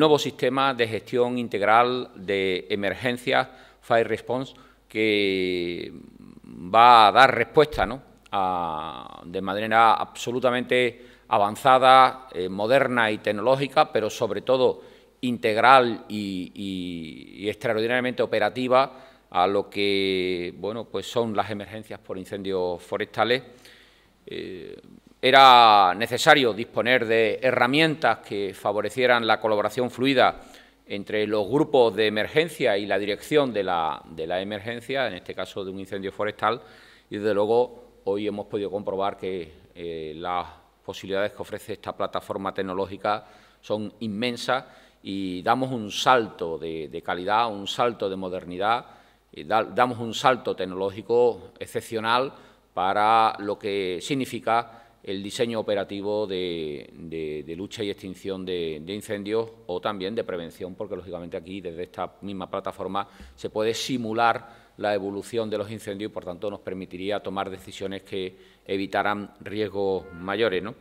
nuevo sistema de gestión integral de emergencias Fire Response que va a dar respuesta de manera absolutamente avanzada, eh, moderna y tecnológica, pero sobre todo integral y, extraordinariamente operativa a lo que bueno, pues son las emergencias por incendios forestales. Eh, era necesario disponer de herramientas que favorecieran la colaboración fluida entre los grupos de emergencia y la dirección de la, emergencia, en este caso de un incendio forestal, y desde luego hoy hemos podido comprobar que eh, las posibilidades que ofrece esta plataforma tecnológica son inmensas y damos un salto de, calidad, un salto de modernidad, damos un salto tecnológico excepcional para lo que significa el diseño operativo de, lucha y extinción de, incendios o también de prevención, porque lógicamente aquí desde esta misma plataforma se puede simular la evolución de los incendios y por tanto nos permitiría tomar decisiones que evitaran riesgos mayores. ¿no?